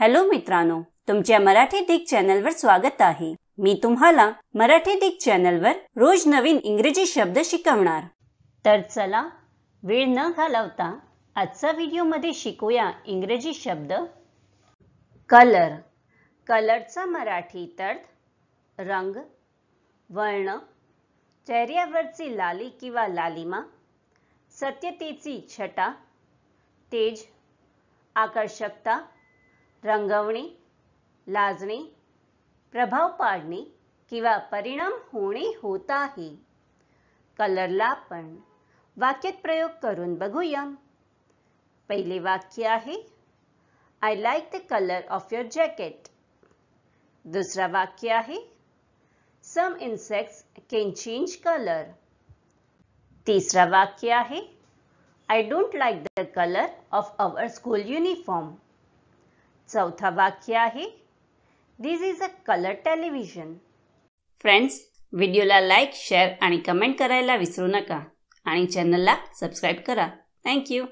hello मित्रांनो तुमच्या मराठी दिग चॅनलवर स्वागत आहे मी तुम्हाला मराठी दिग चॅनलवर रोज नवीन इंग्रजी शब्द शिकवणार तर चला वेळ न घालवता आजचा व्हिडिओमध्ये शिकूया इंग्रजी शब्द कलर कलरचा मराठी अर्थ रंग वर्ण चेहऱ्यावरची लाली किंवा लालिमा सत्यतेची छटा तेज आकर्षकता रंगवणे लाजणे प्रभाव पाडणे किंवा परिणाम होणे होत आहे कलरला आपण वाक्यात प्रयोग करून बघूया पहिले वाक्य आहे I like the colour of your jacket दुसरा वाक्य आहे some insects can change colour तिसरा वाक्य आहे I don't like the colour of our school uniform चौथा वाक्य आहे this is a colour television friends व्हिडिओला लाईक शेअर आणि कमेंट करायला विसरू नका आणि चॅनलला सबस्क्राईब करा थँक्यू